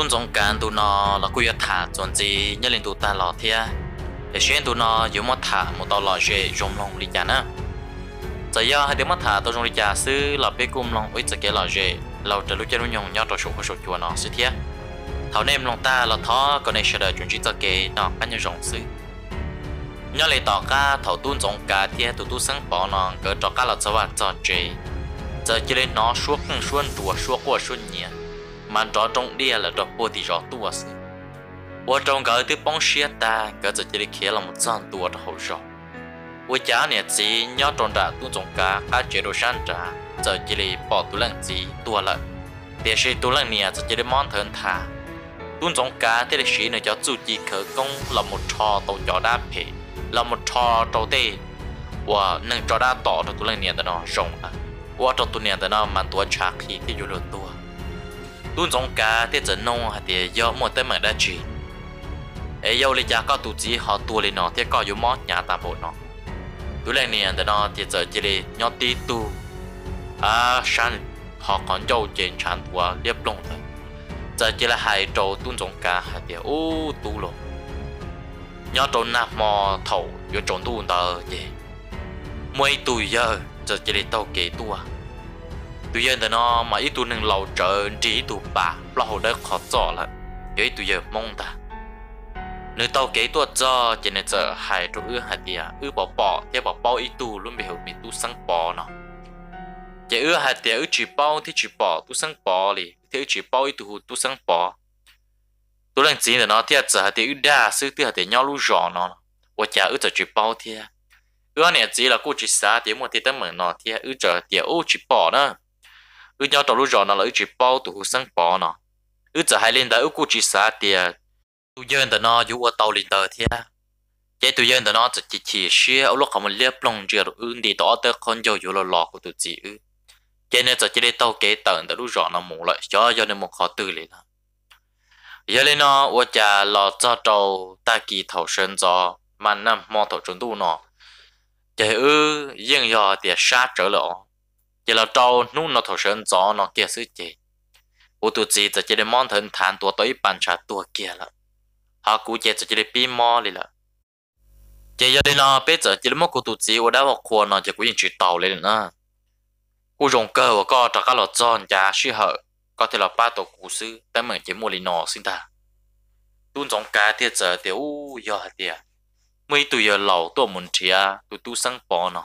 tuân dòng cán tụ nó là quy thả chuẩn chỉ nhất lên tụ ta lọ thia để xuyên tụ nó dùng mắt thả một tàu lọ dễ dùng lòng lý chán nè, giờ do hai đứa mắt thả tàu dùng lý chán sư là bê cung lòng ít giờ kia lọ dễ lâu trở lúc chân nhung nhau trò sổ của sổ chùa nó sư thia thảo nem lòng ta là thó còn này sẽ đợi chuẩn chỉ giờ kia nó ăn như rộng sư nhớ lấy tỏ ca thảo tuân dòng cá thia tụ tu sáng bỏ nó cỡ trò cá là cho bạn trò chơi giờ chỉ lên nó suốt suôn tùa suốt của suôn nhỉ mà rõ trong đi là rõ bộ thì rõ tua sĩ ở trong cái thứ bóng xe ta cái giờ chỉ kia là một gian tua đó hậu rõ ở nhà này chỉ nhớ trong đã tu trong cả cả chế độ sản trả giờ chỉ bỏ tu lăng chỉ tua lại để sĩ tu lăng này giờ chỉ món thân thà tuôn trong Cả thì là sĩ này cho chủ chỉ khởi công là một trò tàu cho đa phê là một trò tàu tê và nâng cho đa tỏ cho tôi lên nền đó rộng à trong tôi nền đó mà tôi chắc khi thì dù lượng tôi tuân trọng cả tiết dẫn nông hạt địa do một tên mặt đã chỉ ấy yêu lý giá có tổ chức họ tua lên nó tiết có yếu mót nhà tạm bộ nó tụ lên nè để nó tiết giờ chỉ lì nhỏ tí tu à sẵn họ còn dâu trên chán tua liếp lông thôi giờ chỉ là hai trâu tuôn trọng cả hạt địa ô tu lộ nhỏ trâu nạp mò thầu yếu trốn tuôn tờ gì mỗi tuổi giờ giờ chỉ lì tàu kế tua tụi giờ nó mà ít tụi nâng lầu trở trí tụi bà là hồ đất khó rõ là dưới tụi giờ mong ta nếu tao kế tuột cho chỉ nên giờ hai chỗ ư hai tia bỏ bỏ thế bỏ bao ít tụ luôn bị hiểu bị tụ sang bỏ nó chỉ ư hai tia ư chỉ bao thì chỉ bỏ tụ sang bỏ đi thế ư bao ít tụ tụ sang bỏ tụ lần chỉ là nó thiệt giờ hai tia ư đa sư tia hai nhau lu rõ nó và chả ư bao thiệt ư này chỉ là cô chỉ xá tiếng một tấm mở nó thiệt ư giờ tia ô chỉ bỏ ừ nhau trong lúc rõ nó là ừ chỉ bao tụ hữu sang bỏ nó ừ giờ hai lên đó ừ cú chỉ xả tiền tụ dân đó nó dù ở tàu lên đó thế chế tụ dân đó nó chỉ chỉ chỉ xia ở lúc không liếc lòng chưa được ừ đi đó tới con dâu dù là lọ của tụ chỉ ừ chế nên giờ chỉ để tàu kế tận đó lúc rõ nó mù lại cho cho nên một khó tư lên đó giờ lên nó ở nhà lọ cho tàu ta kỳ thầu sơn gió mà nằm mò thầu trốn tu nó chế ư riêng do tiền sát trở lộ chỉ là trâu nú nó thổ sơn gió nó kia sứ chỉ ô tu chỉ chỉ để món thân than tua tới bàn trà tua kia là họ cú chỉ chỉ để pi mò đi là chỉ giờ đi nó bây giờ chỉ là mốt cô tu chỉ ô đã vào khuôn nó chỉ cú yên chỉ tàu lên nữa cú dùng cơ và co trả các lọ tròn giá suy hở có thể là ba tổ cú sư ta mở chỉ mua lì nọ xin ta tuôn giống cá thiệt giờ tiểu u giờ thì, mấy tuổi giờ lẩu tôi muốn chia tôi tu sang bò nó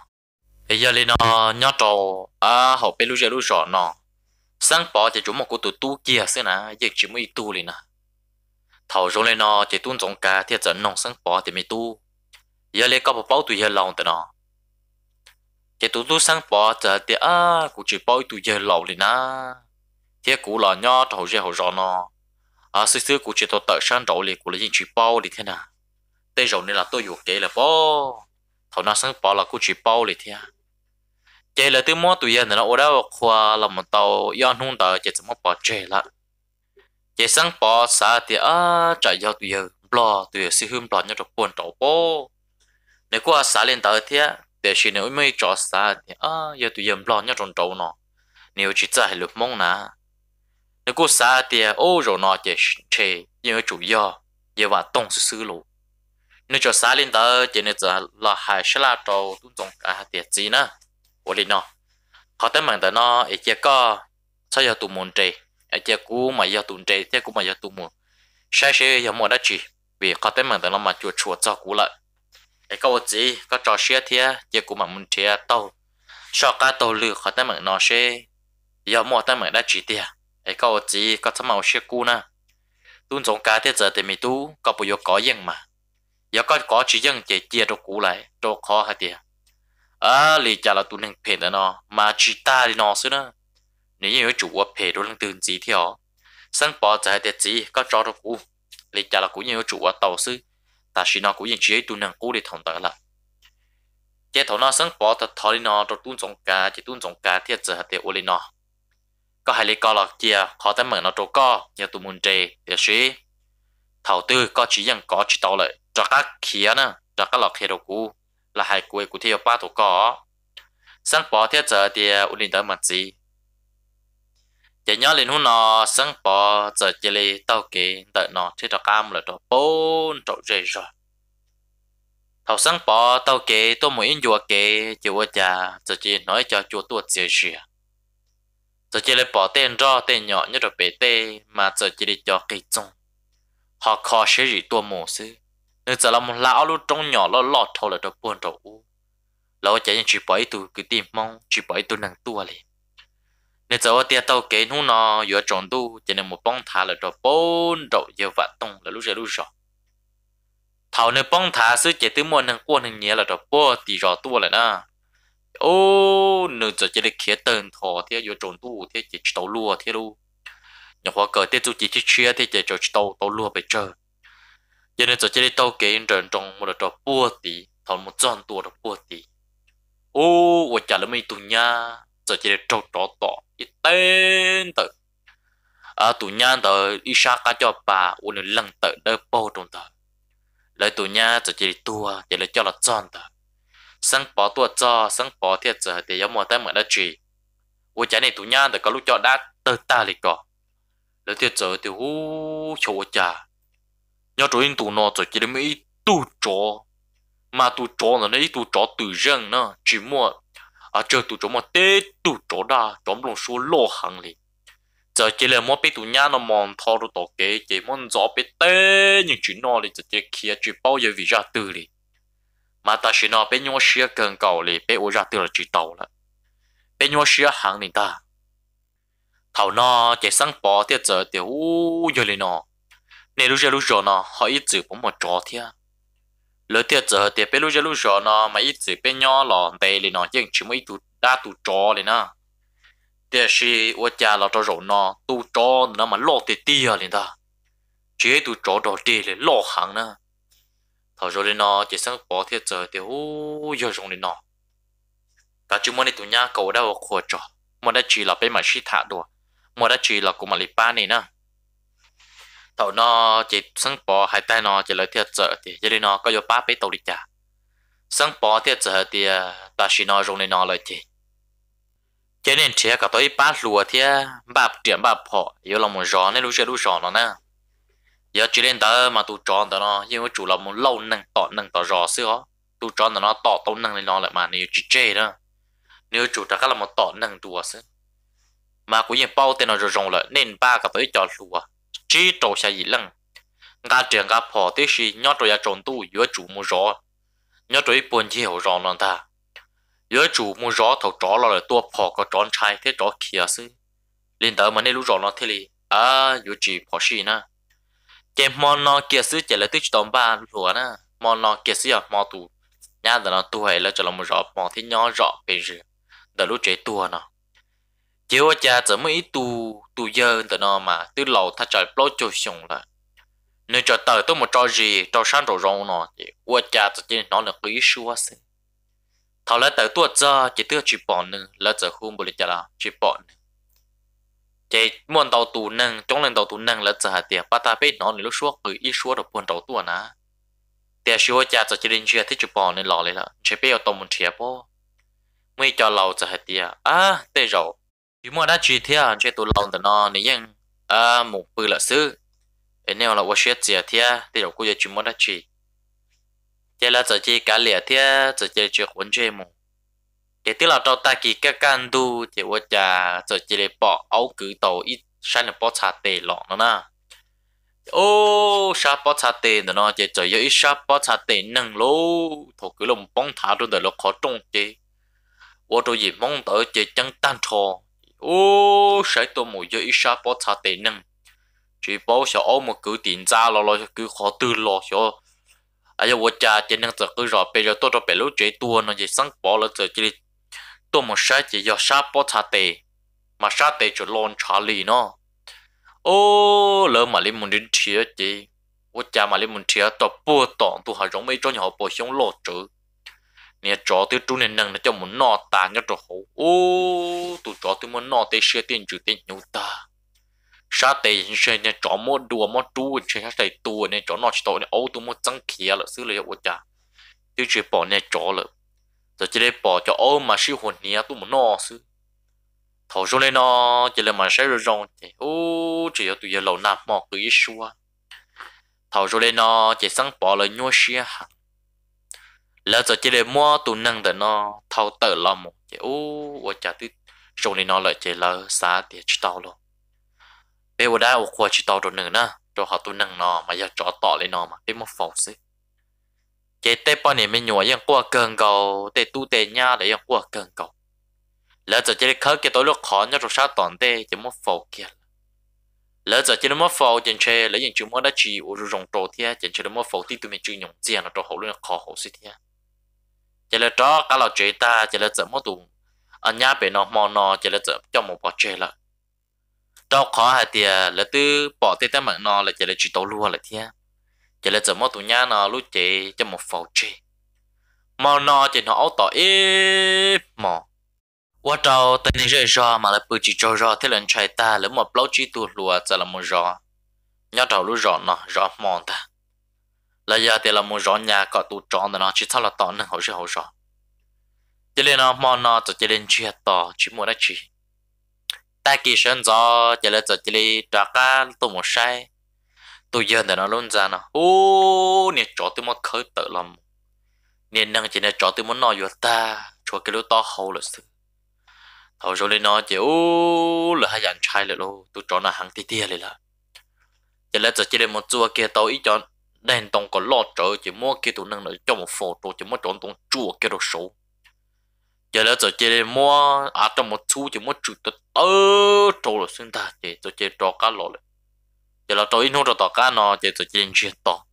bây giờ lên ờ, nó trò à họ bây giờ lúc rõ nọ sáng bỏ thì chúng một cô tụ tu kia xí là dịch chỉ mới tu liền nè thầu rồi lên nó ờ, thì tuôn giống cả thì trận nòng sáng bỏ thì mới tu giờ lên có một bao tụi giờ lòng thì nọ thì tụ tu sáng bỏ giờ thì à cũng chỉ bao tụi giờ lòng liền nè thì cũ là nhớ thầu rồi họ rõ nọ à xưa xưa cũng chỉ tôi tự sang rồi liền cũng là dịch chỉ bao thì thế nà tây rồi nên là tôi dục kể là bao thầu nó sáng bỏ là cũng chỉ bao liền thế à chế là từ mua tụi dân nó ở đâu khoa là một tàu yon hung tàu chế chúng bỏ chế là chế sang bỏ xa thì à chạy giao tụi dân bỏ tụi dân sử dụng bỏ nhau trong quần trâu bố nếu qua xa lên tàu thì à, để xin nếu mới cho xa thì à giờ tụi dân bỏ nhau trong trâu nó nếu chỉ chạy lục mông nà nếu qua xa thì à, ô rồi nó chế chế nhớ chủ yếu giờ và tông sư sư lụ nếu cho xa lên tàu chế nên là hai sẽ là trâu tuân trọng cả tiệt gì nữa 我哩喏，họ tới mạng tới nó ấy chỉ có sao giờ tụ môn chơi cú mà giờ tụ chơi cú mà giờ tụ sai sai giờ mua đã chỉ vì họ tới mạng tới nó mà chuột chuột cho cú lại ấy có gì có trò xe thế chỉ cú mà muốn chơi tàu sao cả tàu lừa họ tới mạng nó sẽ giờ mua tới mạng đã chỉ tiền ấy có gì có thằng màu xe cú nè tuôn giống cá thế giờ thì mình tu có bùi có yên mà giờ có có chỉ dân chỉ chia cú lại cho khó hay tiền à lì chả là tụi nàng phê đó nó mà chỉ ta đi nó xứ nữa nếu như chủ ở phê đồ lăng tương gì thì họ sang bỏ chạy để gì có cho được u lì chả là cũng như chủ ở tàu xứ ta chỉ nó cũng như chỉ tụi nàng u để thòng tới là chế thầu nó sang bỏ thật thò đi nó rồi tuôn trồng cá chỉ tuôn trồng cá thì giờ hạt tiêu lên nó có hai lý co lọt kia khó tới mở nó trâu co nhờ tụi muốn trề để xí thầu tư có chỉ rằng có chỉ tàu lại cho các kia nè cho các lọt kia đồ cũ là hai cuối của thiêu ba thủ có sân bỏ theo giờ thì ổn định tới mặt gì chỉ nhớ lên hôm nọ sân bỏ giờ chỉ lì tàu kì đợi nó thì cho cam là cho bốn chỗ dễ rồi thầu sân bỏ tàu kì tôi muốn in chùa kì chỉ qua nhà giờ chỉ nói cho chùa tôi dễ dễ giờ chỉ lấy bỏ tên cho tên nhỏ nhất là bể tê mà giờ chỉ đi cho kỳ chung họ khó sẽ gì tôi mổ xứ để ờ, giờ làm lão lúc trong nhỏ lo lọt thầu là cho buồn trầu u lão chạy chỉ bảy tu cứ tìm mong chỉ bảy tu năng tua liền nên giờ tia tàu kế nu nó vừa tròn tu cho nên một bông thả là cho buồn trầu giờ vật tông là lúc giờ lúc rồi thầu nên bông thả sứ chạy từ mua năng quân năng nhẹ là cho bốn tỷ rõ tua lại nè ô nửa giờ chỉ để khía tên thò thì vừa tròn tu thì chỉ tàu lùa thì luôn nhỏ hoa cờ thế tu chỉ chỉ chia thì chỉ cho tàu tàu lùa về chơi cho nên cho chơi tàu kế trần trong một trò bùa tí thằng một tròn tua đó bùa tí ô 我讲了没读呀这些找找到一等的啊，tụi nhà tờ đi xa cả cho bà u nên lăng tờ đỡ bao trong tờ lời tụi nhà tờ chỉ tua chỉ là cho là tròn tờ sáng bỏ tua cho sáng bỏ thiệt giờ thì giống mọi tay mọi đã chỉ u trái này tụi nhà tờ có lúc cho đã tờ ta lì cỏ lời thiệt giờ thì u chỗ cha nhớ chỗ in tụ nó rồi chỉ để mấy tụ chó mà tụ chó là nó tụ chó tự dân nó chỉ mua à chơi tụ chó mà té tụ chó đa chó luôn số lô hàng liền giờ chỉ là mỗi bé tụ nhá nó mòn thò đồ tổ kế chỉ muốn gió bé té những chuyện nó liền giờ chỉ kia chỉ bao giờ vì ra từ liền mà ta chỉ nó bé nhau xia cần cầu liền bé ô ra từ là chỉ tàu là bé nhau xia hàng liền ta thảo nó chỉ sang bỏ tiết giờ tiểu u giờ liền nó nếu lúc giờ lúc giờ nó họ ít chữ bốn một trò thia à? lỡ tiệt giờ tiệt bé lúc giờ lúc giờ nó mà ít chữ bé nhỏ lò tê thì nó chẳng chỉ mấy tụ đa tụ trò liền nè tiệt si ở cha lò trò rồi nó tụ trò nó mà lo tiệt tia rồi à ta chỉ tụ trò trò tiệt liền lo hàng nè thảo rồi liền nó chỉ sang bỏ tiệt giờ tiệt hú giờ rồi liền nó ta chúng mình tụ nhà cầu đâu khua trò mà đã chỉ là bé mà si thả đồ mà đã chỉ là cũng mà lịch ba này nè tàu nó chỉ sáng bỏ hai tay nó chỉ lấy thiệt trợ thì giờ đi nó có vô ba bế tàu đi chả sáng bỏ thiệt trợ thì ta à, chỉ nó dùng nên nó lấy thì cho nên chỉ cả tới ba lúa thì ba triệu ba họ yếu là một gió nên lúc chơi lúc gió nó nè giờ chỉ lên đó mà tụ tròn đó nó nhưng mà chủ là một lâu nâng tỏ nâng tỏ gió xưa tụ tròn đó nó tỏ tông nâng lên nó lại mà nếu chỉ chơi đó nếu chủ ta là một tỏ nâng tụ xưa mà cũng như bao tên nó rồi rồng lại nên ba cả tới cho lúa chỉ trâu xa gì lăng ngã trường ngã phò tới khi nhớ trâu ya trộn tu giữa chú mua rõ nhớ trâu buồn gì hiểu rõ non ta giữa chú mua rõ thầu trỏ là tua phò có tròn chai thế trỏ kia sư linh tới mà nên lúc rõ nó thế li à giữa chỉ phò xì na cái món nó kia sư chỉ là tích tôm ba lúa na món nó kia sư à món tu nhà đó nó tu hay là cho là mua rõ món thế nhớ rõ bây giờ đó lúc chế tua nó chiều cha 怎么一读 tu dơ tờ nó mà tư lầu thay trời lô cho sùng là nếu cho tới tôi một trò gì trò sáng rồi rong nó thì qua cha tự nhiên nó là quý xua xin thảo lẽ tới tôi ra chỉ tư chỉ bỏ nâng là giờ không bồi chả là chỉ bỏ nâng chỉ muốn đầu tù nâng trong lần đầu tù nâng là giờ hạt tiền ba ta biết nó lúc suốt người ít suốt được buồn đầu tua ná tiền xua cha tự chỉ đến chia thích chỉ bỏ nên lò lấy là chỉ biết ở tàu một chia bố mới cho lầu giờ hạt tiền à tê rồi chỉ mua đã chỉ thế à chỉ tụ lòng tận nó này nhưng à một bự là sư nếu là wash gì thế thì đầu cuối chỉ mua đã chỉ chỉ là chỉ chỉ cá lẻ thế chỉ chỉ chỉ huấn chơi một cái tức là trong ta kỳ các can du thì 我家只只咧 bỏ áo cử tàu ít sáng là bỏ trà tê lọ nó na ô sa bỏ trà tê nó chỉ chỉ có ít sa bỏ trà tê nâng lô thổ cứ lồng bóng thả rồi để nó khó trông chứ 我都以梦到这张单车。ô sai tôi mỗi giờ ít sao bỏ thà tệ năng chỉ bảo sợ ông một cứ tiền ra lo lo cứ khó tư lo sợ ai giờ cha chỉ năng giờ cứ rồi bây giờ tôi rồi bây lúc chế tua nó chỉ sáng bỏ là giờ chỉ tôi một sai chỉ giờ sao bỏ thà tệ mà sao tệ cho lon trả lì nó ô lỡ mà lì muốn đến chia chứ cha mà lì muốn chia tôi bỏ tỏng tôi hay giống mấy cho nhỏ bỏ xuống lo chứ nè chó tiêu chú nè nâng nó cho muốn nọ ta nhớ trò hậu ô tụ chó tiêu muốn nọ tê xe tiền chủ tiền nhau ta sa tê xe nè chó mua đùa mua chú chơi hết tê tu nè chó nọ chỉ tội nè ô tụ mua trăng kia là xứ lấy ô cha tiêu chơi bỏ nè chó là giờ chỉ để bỏ cho ô mà siêu hồn nè tụ muốn nọ xứ thầu số lê nọ chỉ là mà sẽ rồi rong thì ô chỉ có tụi giờ lầu nạp mọc tụi xua thầu số lê nọ chỉ sáng bỏ lời nhua xe hàng là giờ chỉ để mua tụ năng để nó thao tờ lo một chế u và chả tí trong này nó lại chế là xa thì chỉ tao luôn bây giờ đây, ở qua chỉ tao rồi nữa nè cho họ tụ năng nó mà giờ cho tỏ lên nó mà cái một phòng xí chế tê bao này mình nhồi yang qua cần cầu tê tu tê nha để yang qua cần cầu là giờ chỉ để khơi cái tối lúc khó nhớ rồi sao toàn tê chỉ một phòng kia lỡ giờ chỉ nó mất phô trên xe lỡ những chúng mới đã chỉ ở rồng trồ thia trên xe là mất phô thì tụi mình chơi nhộng tiền nó trồ hậu luôn khó hậu xí thiệt chỉ là cho cả lò chế ta chỉ là chở mô tù anh nhà bên nó mò nó chỉ là chở cho một bỏ chế là cho khó hay thì là từ bỏ tê tới mạng nó là chỉ là chỉ tàu lúa là thế chỉ là chở mô tù nhà nó lúc chế cho một phẩu chế mò nó chỉ nó ấu tỏ ít mò qua trâu tên này rơi rõ mà là bự chỉ cho rõ thế lần chạy ta là một lâu chỉ tù lúa chỉ là một rõ nhớ trâu lúa rõ nó rõ mòn ta là giờ thì là một rõ nhà có tụ tròn là nó chỉ thao là tỏ nâng hậu sự hậu rõ cho nên nó ờ, mò nó cho cho nên chia tỏ chỉ muốn đó chỉ ta kỳ sơn gió cho nên cho cho nên trả cả tụ một sai tụ giờ thì nó luôn ra nó ô nè chó tụ một khởi tự làm nè năng chỉ nè chó tụ muốn nói với ta cho cái lúc to hậu là sự thầu rồi lên nó chỉ ô là hai dạng trai lại luôn tụ tròn là hàng tia tia lại là cho nên cho cho nên một chua kia tàu ít chọn đèn tông có lo trở chỉ mua cái tụ năng nữa cho một phổ tụ chỉ mua chọn tông chua cái đồ số giờ là giờ chơi mua à trong một chú chỉ mua chữ tớ trâu rồi xuyên ta chỉ giờ chơi trò cá lò rồi giờ là trò in hôn trò tỏ cá nó chỉ giờ chơi chuyện tỏ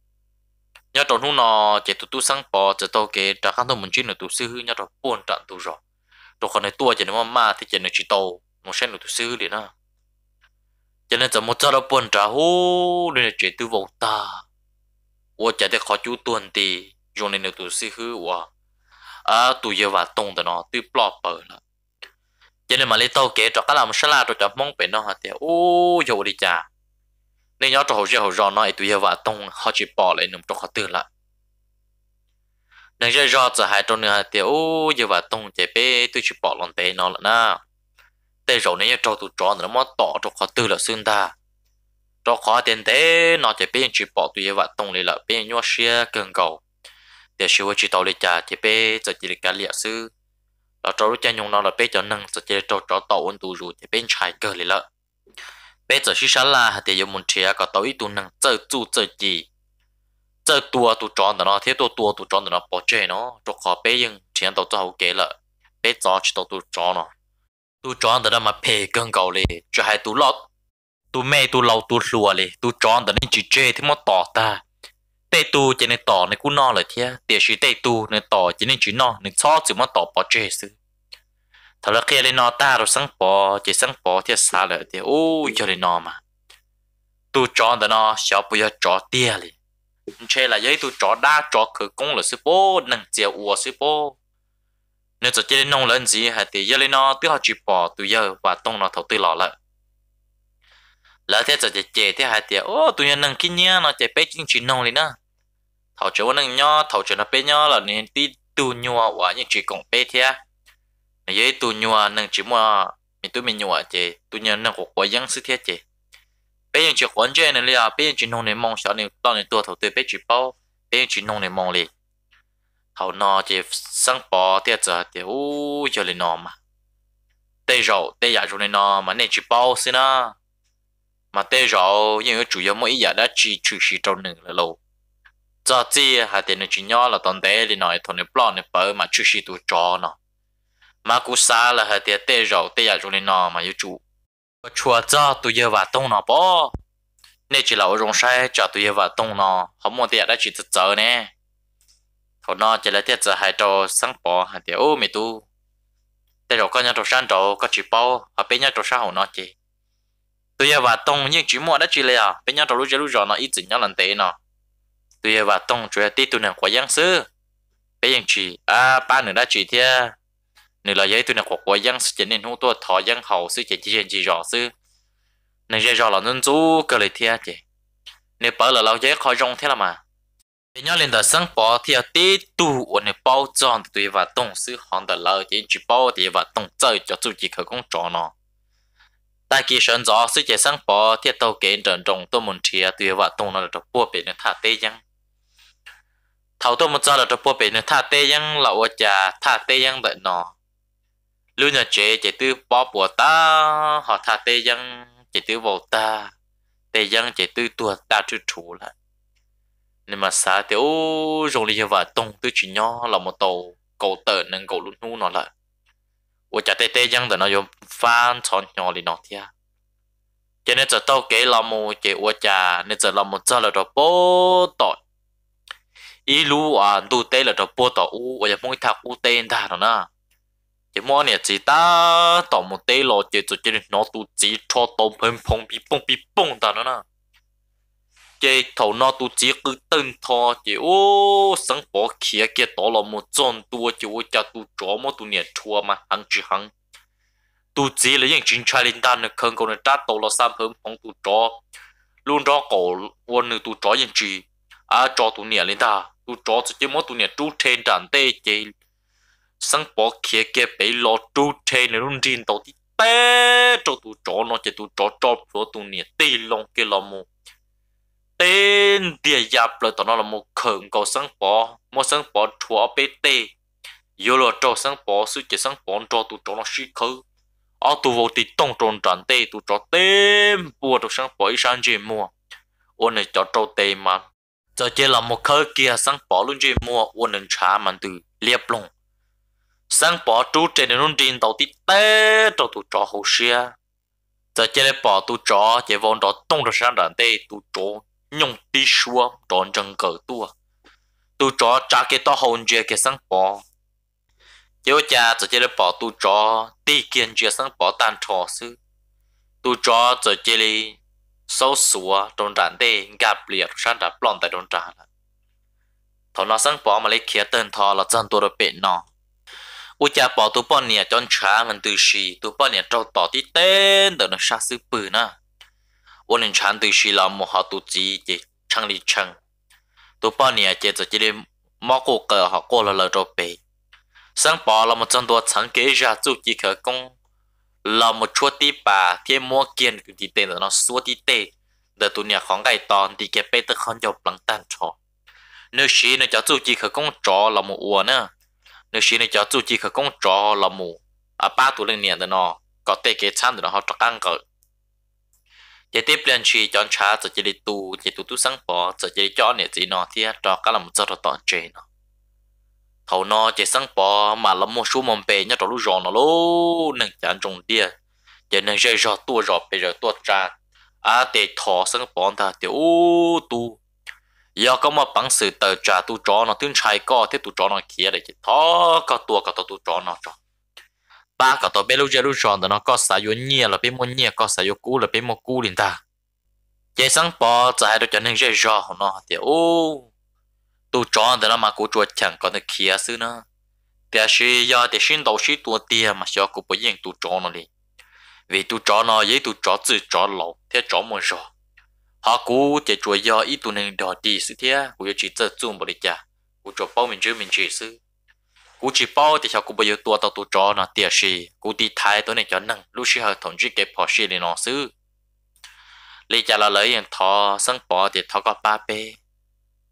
nhớ trò hôn nọ chỉ tụ tu sáng bỏ giờ tao cái trả khăn thôi mình chuyên là tụ sư nhớ trò buồn trận tụ rồi trò còn này tua chỉ nó ma thì chỉ nó chỉ tàu một sen là tụ sư liền đó cho nên giờ một giờ đó buồn trả hú nên là chỉ tư vọng ta 我觉得考究端的用的那都是很我啊，都也话懂的呢，都不老白了。cho nên mà lấy tàu kế cho các làm sao là cho mong bên nó hả thì ô dầu đi cha nên nhớ cho hồ sơ hồ rõ nói tụi giờ và họ chỉ bỏ lại nằm trong họ tư lại nên giờ rõ hại hai trong nữa thì ô giờ và tông chế bé tôi chỉ bỏ lòng tế nó là na tế rồi nên cho tụi chọn nó mất tỏ trong khó tư là xương ta cho khó tiền tế nó chỉ bên chỉ bỏ tuy vậy tông lì là bên nhau xe cường cầu để sửa chỉ tàu lì trà chỉ bên giờ chỉ cả liệt sư là cho lúc chân nhung nó là bên cho nâng giờ chỉ cho cho tàu ôn tu dù chỉ bên trái cờ lì là, bên giờ xí sáng là để dùng một chia có tàu ít tu nâng giờ chú giờ chỉ giờ tua tù tròn đó nó thế tua tua tù tròn đó nó bỏ chơi nó cho khó bên nhưng chiến tàu cho hậu kế lợ bên cho chỉ tàu tù tròn nó tù tròn đó mà phe cường cầu lì cho hai tù lọt tu mẹ tu lâu tu lùa lì tu tròn đó nên chỉ chơi thì mà tỏ ta tê tu chỉ nên tỏ nên cú no là thế tiền sĩ tê tu nên tỏ chỉ nên chỉ no nên so chỉ mà tỏ bỏ chơi sự thật là khi lên nó ta rồi sáng bỏ chỉ sáng bỏ thì xa lại thì ô cho lên nó mà tu tròn đó nó sao bây giờ trò tia chơi là giấy tu trò đa trò khử công là sư bố nâng chiều ua sư bố nếu cho chơi lên nông lên gì hay thì giờ lên nó tự họ chỉ bỏ tự giờ và tông nó thầu tự lọ lỡ thế giờ chè chè thế hai tiệt ô tụi nhau nâng kinh nhá nó chè bé chính chỉ nông lên đó thầu chỗ nâng nho thầu chỗ nó bé nho là nên đi tu nhua quá những chỉ còn bé thế này với tu nhua nâng chỉ mua mình tụi mình nhua chè tụi nhau nâng cuộc quá giang sư thế chè bé những chỉ quan chơi này là bé những chỉ nông này mong sao này tao này tua thầu tụi bé chỉ bao bé những chỉ nông này mong lên thầu nó chè sang bỏ thế giờ thì ô giờ lên nó mà tây rồi tây giả chỗ này nó mà này chỉ bao xin à mà tê rõ nhưng chủ yếu mỗi giờ đã chỉ chủ sĩ trong nửa là lâu cho chi hà tiền nó chỉ nhỏ là toàn tế thì nói thôi nó plon nó bớ mà chủ sĩ tụ trò nó mà cú xa là hà tiền tê rõ tê giờ trong nó mà yêu chủ và chùa cho tôi giờ và tông nó bỏ nên chỉ là ở rong sai cho tụ giờ và tông nó không muốn tiền đã chỉ tự chờ nè thôi nó chỉ là tiền giờ hai trò sáng bỏ hà tiền ô mày tu tê rõ có nhà trò sáng trò có chỉ bao hà bên nhà trò sáng hồ nó chỉ tôi giờ và tông những chú mua đã chỉ lệ à bên nhau trong lúc chơi lúc nó ít chỉnh nhau lần tệ nó tôi giờ và tông chơi tít tôi nè quá giang sư bây giờ chỉ à ba nữa đã chỉ thế nữa là giấy tôi nè quá quá giang sư chỉ nên hút tôi thọ giang hậu sư chỉ chỉ chỉ rõ sư nên giấy rõ là nên chú cái lệ thế chứ nếu bảo là lâu giấy khó rong thế là mà bên nhau lên đời sáng bỏ thì tít tu ở nơi bao tròn tôi và tông sư hòn đời lâu chỉ chỉ bao thì và tông chơi cho chú chỉ khởi công trò nó ta kỳ sơn gió sư chế sang bỏ tiết tàu kế trần trọng tôi muốn chia tùy và tung là trọc bùa bể nước thả tê chăng thảo tôi một giờ là trọc bùa bể nước thả tê chăng là ô chà thả tê chăng đợi nó lưu nhà chế chế tư bỏ bùa ta họ thả tê chăng chế tư vô ta tê chăng chế tư tuột ta chú chú lại nên mà xa tiêu rồi lý và tung tư chỉ nhỏ là một tàu cầu tờ nâng cầu luôn nu nó lại 我家爹爹养的那有饭从 nhà 里拿的，今天这到给老母给我家，那这老母做了的波导，一路啊都带了的波导屋，我也没他屋带他了呢。chỉ à, mua nè chỉ ta tỏ một tê lò chỉ cho chỉ nó tu chỉ cho tôm phun phun bị bông bị bông ta nè cái thầu nó tu chỉ cứ tân thọ chỉ ô sáng bỏ kia kia đó là một tròn tua chỉ ô cha tu chó mà tu nhẹ chua mà hăng chỉ hăng tu chỉ là những chuyện trai linh đan được không còn là đắt đầu là sam phớm không tu chó luôn đó cổ quân nữ tu chó những gì à chó tu nhẹ linh ta tu chó chỉ mỗi tu nhẹ tu trên đàn tê chỉ sáng bỏ kia kia bị lo tu trên là luôn riêng tàu tí cho tu chó nó chỉ tu chó chó cho tu nhẹ tê long kia là một tên địa dập là tụi nó là một khẩn cầu sáng bỏ một sáng bỏ chúa bt yêu là trò sáng bỏ sự chỉ sáng bỏ cho tụi nó sĩ khứ ở tụi vô thì tông tròn tràn tê tụi trò tên bùa tụi sáng bỏ ý sáng gì mua ôn này cho trâu tê mà giờ chỉ là một khơ kia sáng bỏ luôn gì mua ôn nên trả mà từ liệp lòng sáng bỏ chú trên nên trên tàu tí tê cho tụi trò hồ xia giờ chỉ là bỏ tụi trò chỉ vốn trò tông tròn tràn tê tụi trò nhung tí xua tròn trần cờ tua tu trò trả cái to hồn chia cái sáng bỏ yêu cha chỉ chỉ bỏ tu trò tí kiên chia sáng bỏ tan trò sư tu trò chỉ chỉ li sâu sủa tròn tràn đê gặp liệt sang đã plon tại tròn tràn thằng nó sáng bỏ mà lấy kia tên thọ là chân tua được bệnh nó u cha bỏ tu bỏ nè chọn trả mình từ xì tu bỏ nè trâu tỏ tí tên đỡ nó xa sư bự na 我能尝到是老母好多子的尝里尝，多半年接着这里毛过个好过了了着呗。sáng bỏ là một trong đó sáng kế ra chủ chỉ khởi công là một chỗ tí bà thế mua kiên cái tí nó xua tí để tụi nhà khó gai tòn thì cái bê tơ khó dọc lắng tan trò nếu xí nó cho chủ chỉ khởi công trò là một nữa nếu xí nó cho chủ chỉ khởi công trò là à ba tụi lên nhà nó có tê cái chăn nó họ trọc ăn chế tiếp liên chi chọn cha cho chỉ đi tu chỉ tu tu sáng bỏ cho chế chọn nè chỉ nó thì cho các làm cho tọt chế nó thầu nó chỉ sáng bỏ mà làm một số mầm bề nhất đó lúc rồi nó lô nâng chán trồng đĩa chỉ nâng dây rọ tua rọ bây giờ tua trà à để thọ sáng bỏ ta để ô tu giờ có một bằng sự tờ trà tu chó nó tương trai co thế tu chó nó kia để chế thọ có tua có tu chó nó chó ba cả tàu bé lúc giờ lúc chọn đó nó có xả vô là bé mua nhẹ có xả cũ là bé mua cũ liền ta chế sáng bỏ giờ hai đứa nên dễ dò nó thì ô tu chọn đó mà cố chuột chẳng còn được kia xứ nữa thì khi giờ thì xin đầu xin tiền mà sao cũng bây giờ chọn nó vì tu chọn nó vậy tu chọn tự chọn lâu thế chọn một rồi họ cố chế chuột giờ ít tu nên đòi đi xứ thế chỉ tự chung bỏ đi cha cố bao mình chứ mình chỉ cú chỉ bao thì sao cũng bây giờ tua tao tu cho nó tiệt gì cú đi thái tôi này cho năng lúc xí hơi thằng chỉ cái bỏ xí để nó xứ lý cha là lấy yên thọ sang bỏ thì thọ có ba bê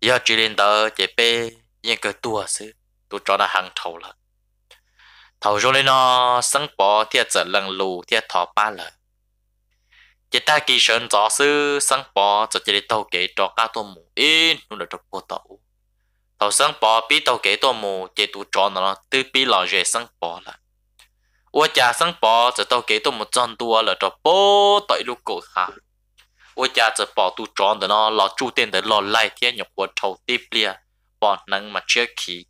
giờ chỉ lên tờ chỉ bê yên cái tua xứ tu cho nó hàng thầu là thầu rồi lên nó sang bỏ thì giờ lần lù thì thọ ba lần chỉ ta kỳ sơn gió sư sang bỏ cho chỉ để tàu kế cho cá tôm mù in nó là trong bộ tàu tàu sáng bỏ bí tàu kế tàu mù chế tụ trò nó tư bí lò dễ sáng bỏ là ua cha sáng bỏ giờ tao kế tàu một chân tua là trò bố tội lúc cổ ha ua cha giờ bỏ tụ tròn đó nó lò chu tên để lò lại thiên nhập của thầu tiếp liền, bỏ nắng mà chưa khí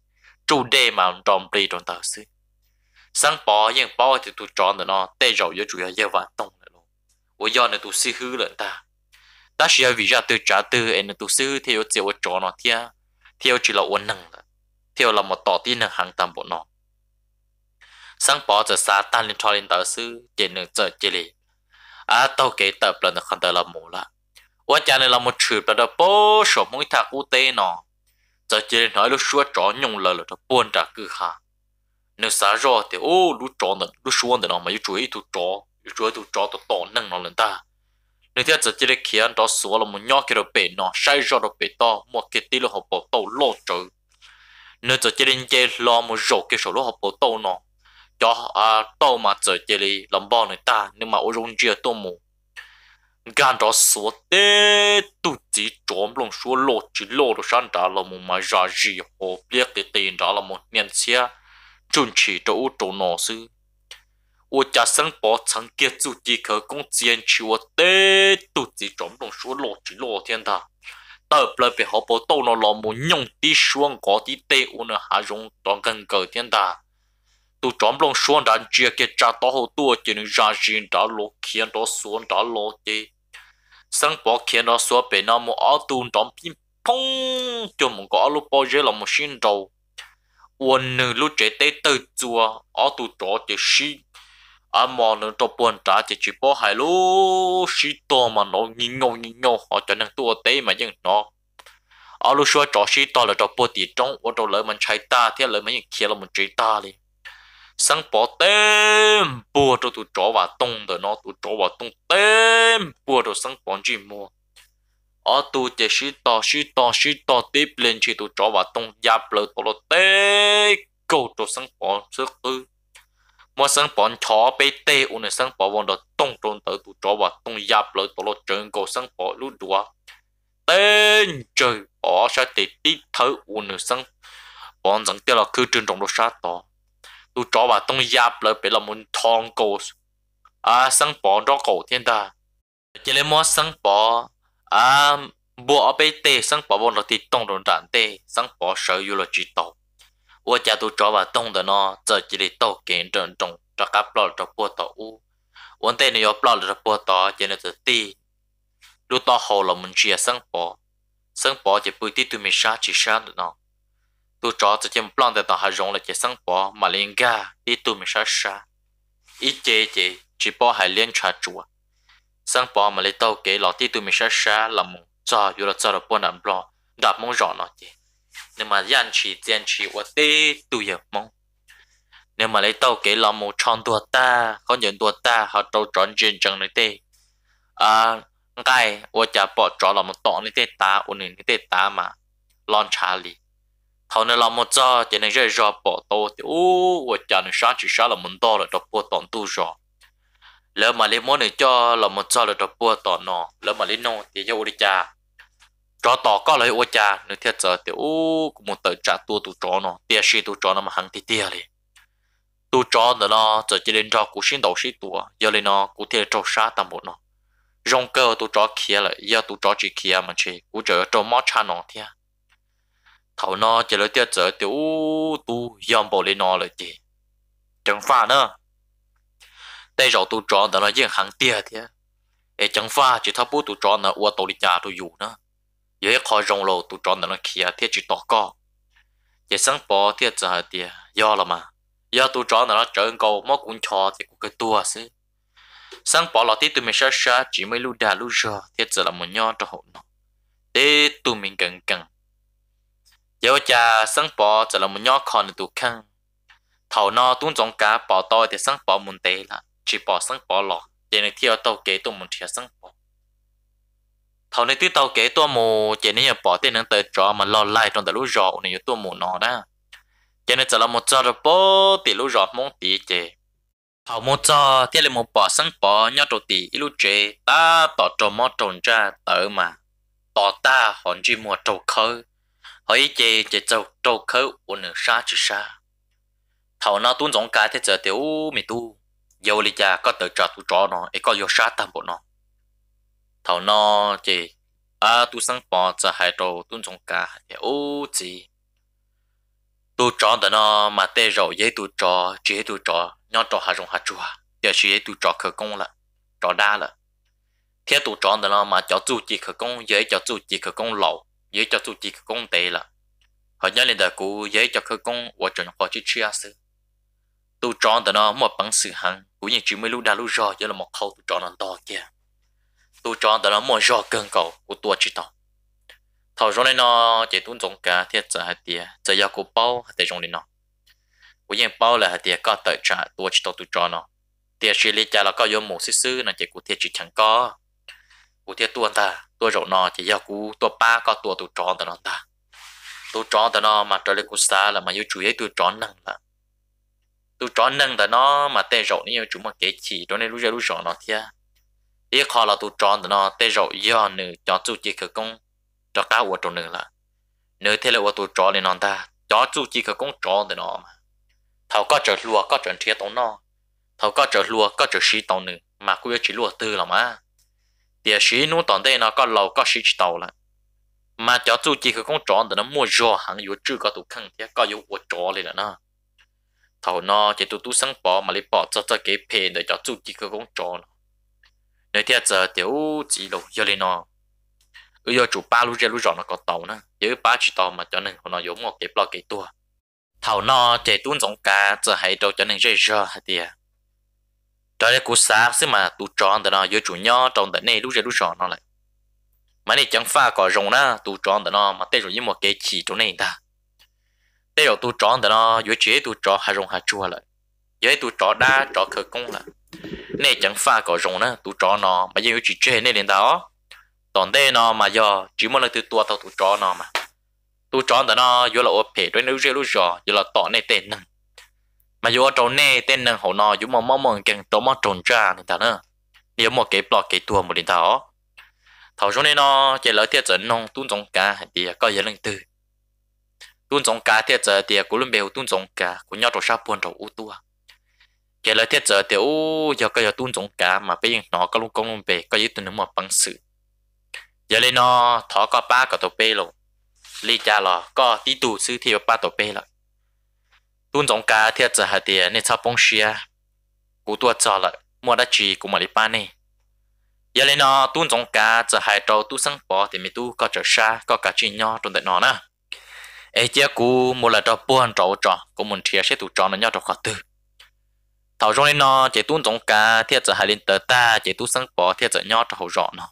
chu đê mà tròn bì tròn tàu sư sáng bỏ nhưng bỏ thì tụ tròn đó nó tê rồi cho chủ yếu yêu và tông là luôn ua do này tụ sư hư lợn ta ta sẽ vì ra từ trả từ em tụ sư thì ua chịu tròn nó thiên theo chỉ là uốn nâng theo là một tổ tin nâng hàng tam bộ nó sáng bỏ giờ xa tan lên thoại lên tờ sư chỉ nâng giờ chỉ lì à tao kể tập là nâng hàng tờ là mù là quá cha này là một chữ là đó bố số mũi thạc u tê nó giờ chỉ nói lúc xua chó nhung lờ là đó buồn trả cư hà nếu xả rõ thì ô lúc chó nâng lúc xua nâng mà yêu chú ý tụ chó yêu chú ý tụ chó tụ tổ nâng nó lên ta nên thế giờ chỉ để khi anh đó xuống là một nhóc kia rồi bể nó sai rồi rồi bể to một cái tí là họ bỏ tàu lo chữ nên giờ chỉ đến chơi lo một rổ cái số lô họ bỏ tàu nó cho à tàu mà giờ chỉ đi làm bao người ta nhưng mà ở trong chơi tôi mù gan đó xuống để tự chỉ trộm lòng xuống lo chỉ lo được sáng đó là một mà ra gì họ biết cái tiền đó là một nhân xe chuẩn chỉ cho ô tô nó xứ 我家生活曾接触几颗公坚持我得肚子种种说落去落天的。到不了别好不到那老母用的双高的得我呢还用当根个天的。都种种说咱这个家到好多就能让人到落天到说到落的。生活天到说别那么阿都当乒乓就蒙个阿路包热了么心着。我呢路这得得做阿都着的心。à mò nó cho buồn trả thì chỉ bỏ hai lú xí to mà nó nghi ngô nghi ngô họ cho nên tua tế mà nhưng nó à lú xua trò xí to là trò bộ thì trong ở trò lỡ mình chạy ta thế lỡ mình kia là mình chạy ta đi sang bỏ tem bùa cho tụi chó và tung rồi nó tụi chó và tung tem bùa cho sang bỏ gì mua ở tụi chỉ xí to xí to xí to tiếp lên chỉ tụi chó và tung giáp lỡ tụi nó tế cầu cho sang bỏ sức ư mua sân bọn chó bê tê ôn sân bỏ vòng đó tông trôn tới tụ chó và tông dạp lời tổ lô trơn cổ sân bỏ lú đùa tên trời bỏ sa tê tí thơ nè sân bọn dẫn tiêu là cứ trơn trọng đồ sát tỏ tụ chó và tông dạp lời bê là muốn thong cổ à sân bỏ đó cổ thiên ta chỉ lấy mua sân bỏ à bộ bê tê sân bỏ vòng đó tí tông đồn đạn tê sân bỏ sợ yêu là chỉ tàu 我家都找把东的呢，自己的刀剑正中，这个不老这波刀乌，我带你要不老这波刀，真的是低。lúc đó hồ là mình chia sang bỏ sang bỏ chỉ bùi tí tụi mình sát chỉ sát được nó tụi chó chỉ chém plan để tao hà rong là chỉ sang mà liên ga tí tụi mình sát ít chế chỉ bỏ hai liên trả chúa sang bỏ mà lấy tàu kế lọ tí mình sát sát là cho dù cho là bỏ nằm lo đạp mong nó chế nếu mà dân chỉ dân chỉ ở tê tu hiểu mong nếu mà lấy tàu cái là một tròn tua ta có những tua ta họ trâu tròn chuyện chẳng nơi tê à cái ở chả bỏ trò là một tọn nơi tê ta ở nơi tê ta mà lon chả lì thầu nơi là một giờ chỉ nên rơi rò bỏ tô thì u ở chả nơi sáng chỉ sáng là muốn to là đọc bộ tọn tu rồi lỡ mà lấy món này cho là một giờ là đọc bộ tọn nó lỡ mà lấy nô thì cho đi chả cho tỏ có lấy ô cha nếu thiệt giờ thì ô cũng một tờ trả tua tu chó nó tia xí tu chó nó mà hắn thì tia liền tu chó nữa nó giờ chỉ lên cho cú xin đầu xí tua giờ lên nó cú thiệt cho sát tầm một nó rong cơ tu chó kia lại giờ tu chó chỉ kia mà chơi, cú chờ cho mót cha nó thiệt thầu nó chỉ lấy tia giờ thì ô tu yam bỏ lên nó lại chỉ chẳng pha nữa đây rồi tu chó nữa nó riêng cha tu dụ nữa ye kho rong lo tu tron na kia thia chi to ko ye sang po thia cha tia yo la mà, yo tu tron na trơn câu mo cũng cho thì cũng cái tua xí sang po lo ti tụi mình sha sha chỉ mới lu da lu jo thia cha là một nhau cho hộ nó te tu mình cần cần yo cha sang po cha là một nhau con tu khang thầu no tuôn trong cá bỏ to thì sang po mun tê là chỉ bỏ sang po lọ, để này theo tàu kế tụi mình thia sang po thầu này tí tàu kế tua mù chỉ nên bỏ tiền năng tới cho mà lo lại trong tới lúc rõ này tua mù nó đó cho nên chỉ là một giờ rồi bỏ tiền lúc rõ mong tí chế thầu một giờ thì là một bỏ sáng bỏ nhau đầu tí lúc chế ta tỏ trò mò tròn ra tới mà tỏ ta hòn chỉ mua trâu khơi hỏi chế chế trâu trâu khơi ổn xa chứ xa thầu nó tuôn giống cái thế giờ tiểu mi tu dầu lì cha có tới trò tu trò nó ấy có vô sát tam bộ nó thảo nó chỉ à tu sang bỏ cho hai đồ tuân trong cả ô chỉ tu cho đó nó mà tê rồi dễ tu cho chỉ tu cho nhau cho hà rong hà chua giờ chỉ tu cho khởi công là cho đa là thế tu cho đó nó mà cho tu chỉ khởi công dễ cho tu chỉ khởi công lâu, dễ cho tu chỉ khởi công tệ là họ nhớ lên đời cũ dễ cho khởi công và chuẩn nó có chỉ chia sự tu cho đó nó một bằng sự hằng cũng như chỉ mới lúc đã lúc rồi giờ là một khâu tu cho nó to kia tu cho đó là một do cơn cầu của tôi chỉ tao thầu trong này nó chỉ tuân dụng cả thiết giờ hạt tiền giờ giờ của bao hạt tiền trong này nó của những bao là hạt tiền có tới trả tôi chỉ tao tôi chọn nó tiền chỉ lấy trả là có dùng một xí xứ là chỉ của thiết chỉ chẳng có của thiệt tuân ta tôi rộng nó chỉ do của tôi ba có tôi tôi chọn đó nó ta tôi chọn đó nó mà trở lên của xa là mà yêu chủ ấy tôi chọn năng là tôi chọn năng đó nó mà tên rộng nếu chủ mà kể chỉ đó nên lúc giờ lúc rõ nó thiệt ý khó là tụ tròn nó tê rậu do nữ chọn chú chỉ khởi công cho cá của trộn nữ là nữ thế là của tụ tròn lên nó ta chọn chú chỉ khởi công tròn thì nó mà thầu có trở lúa có trở thiệt tông nó thầu có trở lúa có trở xí tông nữ mà cũng chỉ lúa tư là mà tiền xí nu tòn đây nó có lầu có chỉ tàu là mà chọn chú chỉ khởi công tròn thì nó mua do hàng yếu chưa có tụ khăn thế có yếu của tròn lên là nó thầu nó chỉ tụ tu sáng bỏ mà lấy bỏ cho cho cái phe để cho chú chỉ khởi công tròn nơi thiệt giờ tiểu chỉ lô cho lên nó ở giờ chủ ba lúc ra lúc rõ nó có tàu nữa chứ ba chỉ tàu mà cho nên nó giống một cái lo cái tua thầu nó chạy tuôn giống cá giờ hãy đâu cho nên dễ hết đi. cho nên cú sáng xí mà tu tròn thì nó giờ chủ nhỏ trong tận này lúc ra lúc rõ nó lại mà này chẳng pha có rồng na tu tròn thì nó mà tê rồi như một cái chỉ chỗ này ta tê rồi tu tròn thì nó giờ chế tu tròn hà rồng hà chua lại giờ tụ tròn đa tròn khơi công lại nè chẳng pha có rồng nữa tụ chó nó mà giờ chỉ chơi nè đến đó tòn đây nó mà giờ chỉ muốn là từ tua tao tụ chó nó mà tụ chó đó nó vừa là ốp phe đôi nếu chơi lúc giờ là tỏ nè tên năng mà vừa trâu nè tên năng hậu nó vừa mà mong mong càng trâu mà trồn ra nên ta nữa nếu một cái block cái tua một đến đó thầu chỗ này nó chỉ là tiết dẫn nông tuôn giống cá thì có giờ lần từ tuôn giống cá tiết giờ thì cũng luôn bèo tuôn giống cá cũng nhau trâu sa buồn trâu u tua cái lời thiết giờ thì ô giờ cái giờ tuôn giống cá mà bây nó có lúc công luôn về có ít tuần mà bằng sự giờ lên nó thọ có ba có tổ bê rồi lý cha lo có tí tù sư thì ba tổ bê rồi tuôn giống cá thiết giờ hạt tiền nên sao bông xia cú tua cho lại mua đã chỉ cũng mà đi ba giờ lên nó tuôn giống cá giờ hai trâu tu sang bỏ thì mình tu có trở xa có cả chuyện nhỏ trong tại nó nè ấy chia cú một là trâu buôn trâu trò cũng muốn thiệt sẽ tụ trò nó nhau trâu khó tư thảo trong nên nó chỉ tuôn giống cá thiết giờ hai lên tờ ta chỉ tu sang bỏ thiết giờ nhỏ thầu rõ nó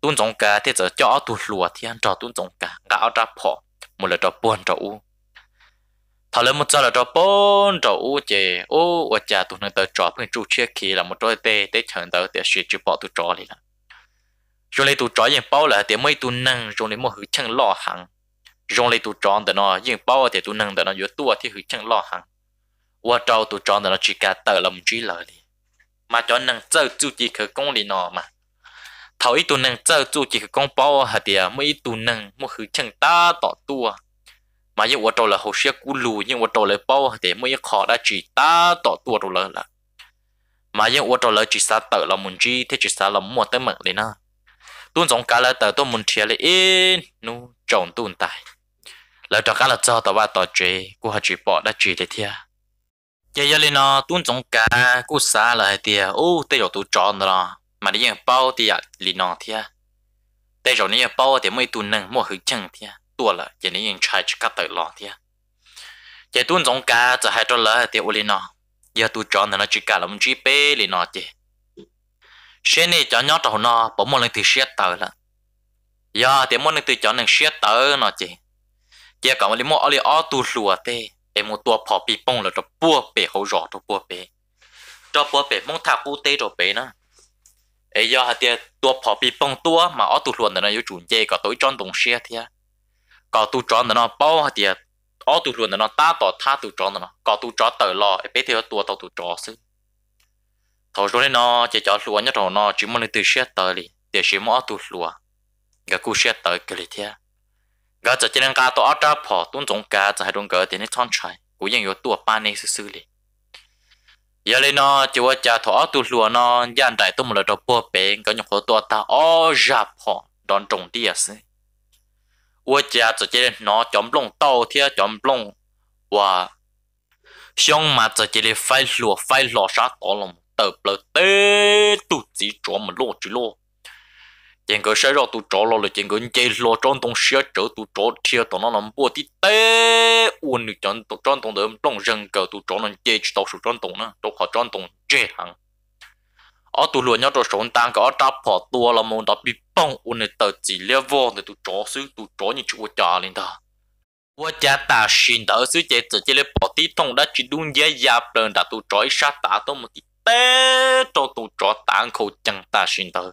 tuôn giống cá thiết giờ cho tu lùa thiên trò tuôn giống cá gạo ra phỏ một là trò buồn trò u thầu lên một giờ là trò buồn trò u chỉ ô ở nhà tu nên tờ trò phương chú chia khí là một trò tê tê chẳng tờ tê suy chú bỏ tu trò đi. là rồi lấy tu trò yên bao là tiền mấy tu năng rồi lấy một hư chẳng lo hàng rồi lấy tu tròn tờ nó yên bao thì tu năng tờ nó yếu tua thì hư chẳng lo hàng 我找都找到了去 cả tờ lòng trí lời đi mà cho năng chơi chú chỉ công đi nọ mà thầu ít năng chơi chú chỉ công bao hả tiề mỗi ít tu năng mỗi khử chẳng ta tỏ tua mà giờ tôi là hồ sơ cũ lù nhưng tôi là bao để mỗi khó đã chỉ ta tỏ tua rồi là là mà giờ tôi là chỉ sa tự là muốn chi thế chỉ sa là mua tới mực đấy na tuôn giống cả là tự tôi muốn chia lại in nu trồng tuôn tài là cho cả là cho tao ba tao chế của họ chỉ bỏ đã chỉ thế thia giờ giờ lên nó tuân trọng cả, cú xa là hay tiệt, ô tây rồi tụ chọn rồi mà đi ăn bao thì à lên nó thiệt tây rồi này bao thì mới tuôn nâng mua hữu chân thiệt tua là giờ này ăn trái cắt tới lọ thiệt giờ tuân trọng cả, giờ hay cho lỡ tiệt ô lên nó giờ tụ tròn nó chỉ cả là một chỉ bê lên nó chứ xin này cho nhóc tàu nó bỏ một lần thì xét tới là giờ thì một lần thì cho nên xét tới nó chứ giờ còn một lần mua ở đây ở tụ lùa thế để một tua phò bị bông là cho bua bể hậu rõ cho bua bể cho bua bể mong thà u tê cho bể nữa ấy do hạt tiền tua phò bị bông tua mà ở tụt luôn là nó yếu chuẩn dây có tối tròn đồng xe thì có tụt tròn là nó bao hạt tiền ở tụt luôn là nó ta tỏ tha tụt tròn là nó có tụt tròn tờ lo, ấy bé theo tua tàu tụt tròn xứ thầu rồi nó chỉ cho luôn nhất rồi nó chỉ muốn từ xe tờ đi để chỉ muốn tụt luôn cái cú xe tờ cái gì thế gà cho chỉ nên gà tổ áo tráp phò tuôn trống gà cho hai đồng gà thì nên chọn trái cố gắng yếu tua ba nên xử xử liền giờ này nó chỉ có cha thọ tu lùa nó gian đại tu một lần đầu bùa bể có những khối tổ ta ó ra phò đòn trống đi à xí cha cho chỉ nên nó chấm lông tàu thia chấm lông và xong mà cho chỉ nên phải lùa phải lò sát tổ lòng tờ bờ tê tu chỉ cho một lô chỉ lô chuyện cái xe rồi tụ trò lo là chuyện cái chơi lo trong tông xe chở tụ trò thiệt tao nó làm bùa tí té uốn được trong tụ trong tông đầm trong rừng cờ tụ trò nó chơi tao sụt trong tông nó tao khó trong tông chơi hàng ở tụ luôn nhau trò sống tăng cái ở đáp bỏ tua là môn đáp bị bông uốn được tờ chỉ leo vô để tụ trò xứ tụ trò như chú cha lên ta vua cha ta xin đỡ xứ chơi chỉ chơi bỏ tí thông đã chỉ đun dễ dạp lên đã tụ trò sát ta tông một tí té cho tụ trò tăng khẩu chẳng ta xin đỡ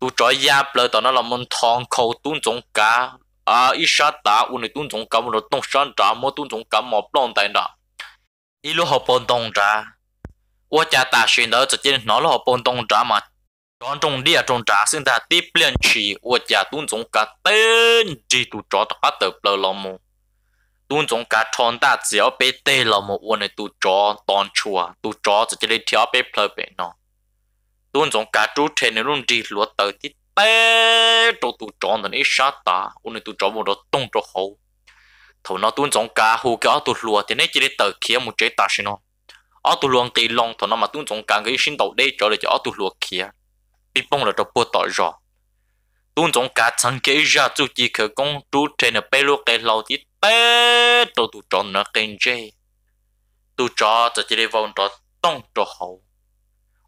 tu cho giáp lời tao nó là môn thong khâu tuôn chống cá à ít sát ta ta ta u này tuôn chống cá một tông sơn trả một tuôn chống cá một lon tại chỉ ít lúc học bồn tông à trả 我家大学呢，直接拿了本东闸嘛，当中的中闸现在对不起，我家东中个等级都找到得不了么？东中个传达只要被逮了么，我呢都找当初啊，都找直接的调被不了呗喏。tuôn giống cá trú trên nên luôn đi lúa tới thì bé chỗ tụ tròn thì ít sát ta ôn tụ tròn một đó tung cho hậu thầu nó tuôn giống cá hồ cái tụ lúa thì nên chỉ để tới khi một chế ta xin nó ở tụ luôn thì long thầu nó mà tuôn giống cá cái sinh đầu đây cho để cho ở tụ lúa kia bị bông là cho bùa tỏi rồi tuôn giống cá chẳng kể ra chủ chỉ khởi công trú trên là bé lúa cái lâu thì bé chỗ tụ tròn nó kênh chơi tụ tròn thì chỉ để vào đó tung cho hậu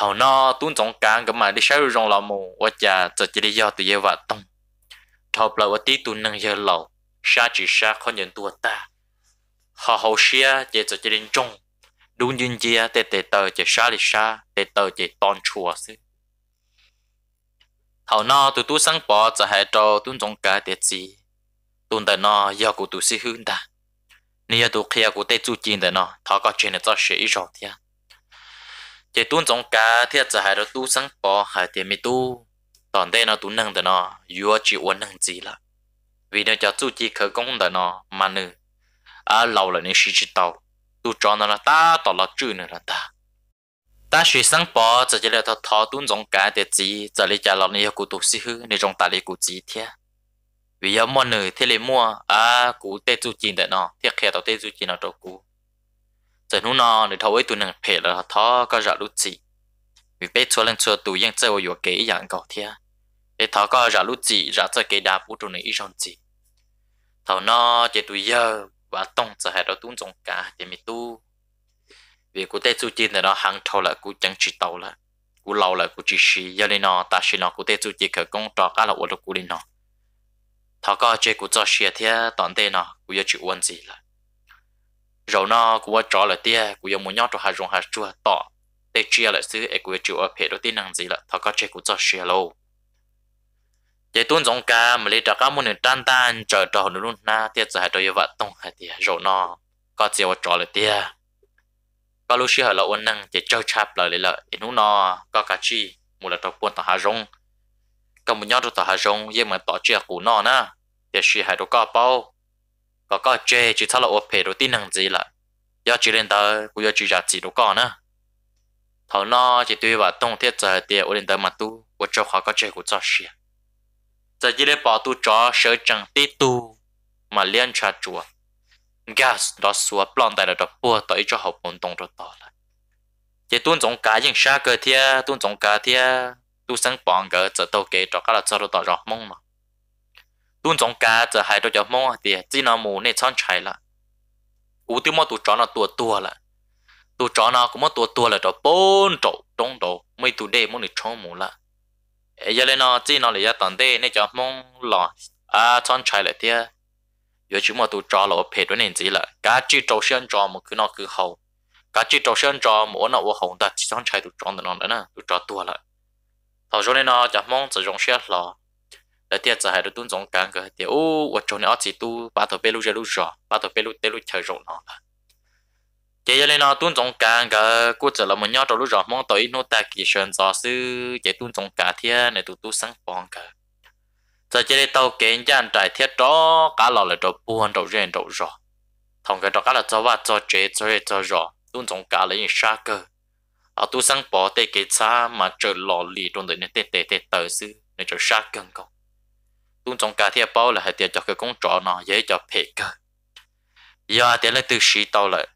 thầu nó tuôn trong cang cái mà đi sáu rong lò mù và cha giờ chỉ đi do tự do và tông thầu là và tí tuôn năng giờ lầu sa chỉ sa khó nhận tua ta họ hậu xia chỉ giờ chỉ đến trong đúng duyên chia tê tê tờ chỉ sa đi sa tê tờ chỉ toàn chùa xí thầu nó tụi tu sáng bỏ giờ hai trò tuôn trong cái tê gì tuôn tại nó do của tụi sĩ hương ta nếu tụi kia của tê chu chín tại nó thọ có chuyện là cho sĩ rồi thiệt chế tuôn trong cá thì giờ hai đó tu sáng bỏ hai thì mi tu tòn đây nó tu nâng đó nó vừa chỉ uốn nâng gì là vì nó cho tu chỉ khởi công đó nó mà nữ à lâu là nên suy chỉ tàu tu cho nó là ta tỏ là chữ nữa là ta ta suy sáng bỏ giờ chỉ là thọ thọ tuôn trong cá để chỉ, giờ lấy trả lòng này cụ tu sĩ hư nên trong ta lấy cụ chỉ thế vì giờ mua nữ thì lấy mua à cụ tê tu chín đó nó thiết khi tao tê tu chín nó cho cụ giờ nó nó để thâu ấy tụi nàng phê là thọ có rõ lúc gì vì bé chúa lên chúa tụi yên chơi vào kế dạng cầu thia để thọ có rõ lúc gì rõ cho kế đạp của tụi này rong gì thọ nó chỉ tụi giờ và tông giờ hai đó tụi trong cả thì mình tu vì cụ tê chú chi này nó hàng thâu là cụ chẳng chỉ tàu là cụ lâu là cụ chỉ sĩ giờ lên nó ta sĩ nó của tê chú chi khởi công trò cá là ổn được cụ lên nó thọ có chơi cụ cho sĩ thia toàn tê nó cụ giờ chịu uốn gì là rồi nó cũng trò lại tia cũng dùng một nhóc cho hai dùng hai chua tỏ tê chia lại xứ ấy cũng chịu ở phía đầu tiên năng gì là thọ có chơi cũng cho xia lâu vậy tuôn giống cá mà lấy trả cả muốn được tan tan chờ trò nữa luôn na tiếc giờ hai đôi vợ tông hai tia rồi nó có chiều trò lại tia có lúc xia là uốn năng để chơi chạp lại lấy lợi nó nó có cá chi một là tập quân tỏ hai rồng, cầm một nhóc cho tỏ hai rồng, nhưng mà tỏ chia cũng nó na để xia hai đôi cá bao có có chê chỉ thao là ốp rồi tin hàng gì là do chỉ lên tờ cũng do chỉ giả chỉ đồ con á, thầu nó chỉ tuy và tông thiết giờ tiền ổn tới mà tu của cho khó có chơi của cho xia giờ chỉ để bỏ tu cho sợ chẳng tí tu mà liên trà chùa gas đó xua plon tại là đó bua tới cho học môn tông rồi tỏ lại chỉ tuôn giống cá những sa cơ thia tuôn giống cá thia tu sáng bóng cái giờ tàu kế cho các là cho rồi tỏ rõ mong mà tuôn trong cá giờ hai đôi giờ mò thì chỉ nó mù nên chọn chạy là cú tiêu mò tụ chó nó tua tua là tụ chó nó cũng mò tua tua là đó bốn chỗ trong đó mấy tụ đê mò nên chọn mù là giờ lên nó chỉ nó là giờ tận đê nên giờ mong lò à chọn chạy lại thì giờ chúng mò tụ chó là phải đối nên gì là cá chỉ trâu sơn chó mà cứ nó cứ hầu cá chỉ trâu sơn chó mà nó vô hồng ta chỉ chọn chạy tụ chọn nó nữa nè tụ chó tua là thảo số này nó giờ mong sử dụng xe lò là tiệt giờ hai đứa tuấn giống càng cái tiệt ô vợ chồng này chỉ tu ba thằng bé lúc giờ lúc giờ ba thằng bé lúc tê lúc chơi rồi nó chỉ giờ lên nó tuấn giống càng cái cô giờ là một nhau trong lúc giờ mong tới nó ta kỳ sơn gió sư chỉ tuấn giống cả thiên này tụi tu sáng bóng cả giờ chỉ lên tàu kiện gian trải thiết đó cả lò là trộn buôn trộn rèn trộn rồi thằng cái đó cả là cho vợ cho chế cho rèn cho rồi tuấn giống cả lấy sa cơ ở tu sáng bỏ tê kế xa mà chờ lò lì trong đời nên tê tê tê tờ sư nên chờ sa cân công cũng trong cả thiệp bao là hệ tiền cho cái công trò nó dễ cho phê cơ giờ tiền là từ sĩ tàu lại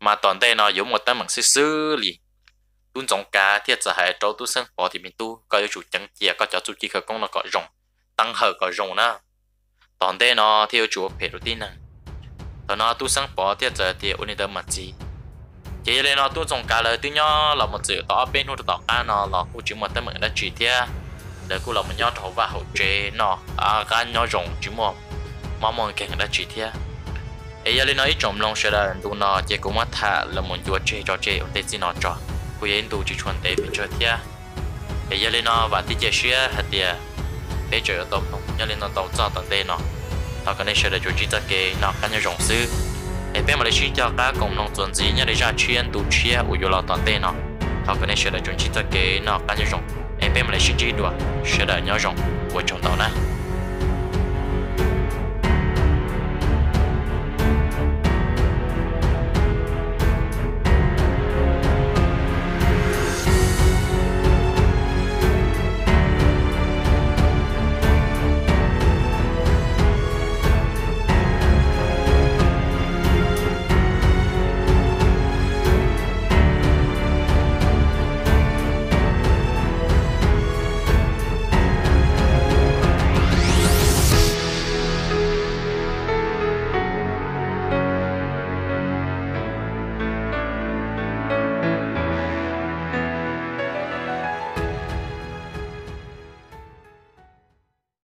mà toàn đây nó giống một tấm bằng xứ xứ liền tuôn trong cả thiệt là hệ trâu tu sinh phó thì mình tu có yêu chủ chẳng chia có cho chủ chỉ khởi công nó có rồng tăng hở có rồng nè toàn đây nó theo chủ phê đầu tiên nè tao nó tu sinh phó thiệt là thì ổn định mặt gì chỉ là nó tuôn trong cả lời tu nhau là một sự tỏ bên hút tỏ cả nó là khu chữ một tấm bằng đã chỉ thiệt để cô lòng nhau thấu và hậu chế nó à cái nhau rộng chứ mà mà mong kẹn đã chỉ thế ấy giờ lên nói trộm lòng sẽ là tụ nó chỉ cũng mất thà là muốn chúa chế cho chế ông tên gì nó cho cô ấy tụ chỉ chuẩn tế bên chơi thế ấy giờ lên nó và tí chế xia hạt tiền ấy chơi ở tàu không nhớ lên nó tàu cho tận đây nó họ cái này sẽ là chúa chỉ ta kê nó cái nhau rộng sư ấy bên mà lấy chỉ cho các cộng đồng tuần gì nhớ lấy ra chuyên tụ chia ủi vô lo tận đây nó họ cái này sẽ là chúa chỉ ta kê nó cái nhau rộng em em lại sẽ chi đùa sẽ đợi nhau rộng của chỗ tàu này